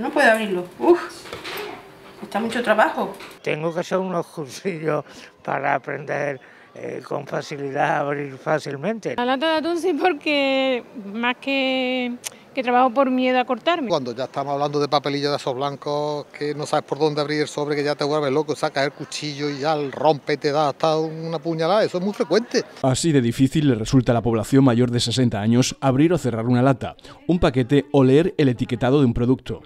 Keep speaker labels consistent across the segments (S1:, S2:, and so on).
S1: No puede abrirlo. Uf, está mucho trabajo. Tengo que hacer unos cursillos para aprender eh, con facilidad a abrir fácilmente. La
S2: lata de atún sí porque más que, que trabajo por miedo a cortarme. Cuando ya estamos hablando de papelillo de esos blancos que no sabes por dónde abrir el sobre, que ya te vuelves loco, sacas el cuchillo y ya el rompe te da hasta una puñalada, eso es muy frecuente.
S3: Así de difícil le resulta a la población mayor de 60 años abrir o cerrar una lata, un paquete o leer el etiquetado de un producto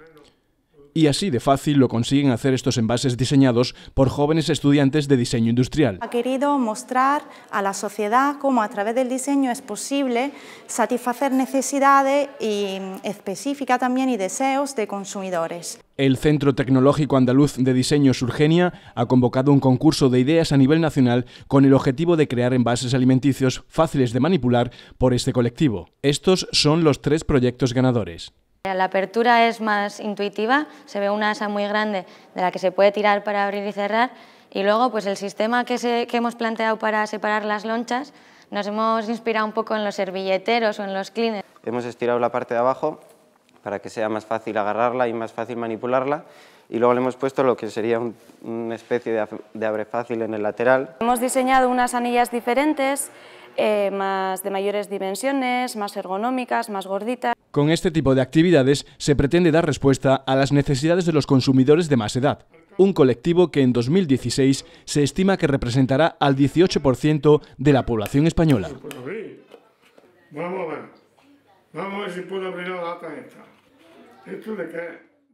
S3: y así de fácil lo consiguen hacer estos envases diseñados por jóvenes estudiantes de diseño industrial.
S2: Ha querido mostrar a la sociedad cómo a través del diseño es posible satisfacer necesidades y mm, específicas también y deseos de consumidores.
S3: El Centro Tecnológico Andaluz de Diseño Surgenia ha convocado un concurso de ideas a nivel nacional con el objetivo de crear envases alimenticios fáciles de manipular por este colectivo. Estos son los tres proyectos ganadores.
S1: La apertura es más intuitiva, se ve una asa muy grande de la que se puede tirar para abrir y cerrar y luego pues el sistema que, hemos planteado para separar las lonchas nos hemos inspirado un poco en los servilleteros o en los cleaners.
S4: Hemos estirado la parte de abajo para que sea más fácil agarrarla y más fácil manipularla y luego le hemos puesto lo que sería una especie de, de abre fácil en el lateral.
S1: Hemos diseñado unas anillas diferentes eh, más de mayores dimensiones, más ergonómicas, más gorditas.
S4: Con
S3: este tipo de actividades se pretende dar respuesta a las necesidades de los consumidores de más edad, un colectivo que en 2016 se estima que representará al 18% de la población española.
S4: Pues, vamos a ver, vamos a ver la esta.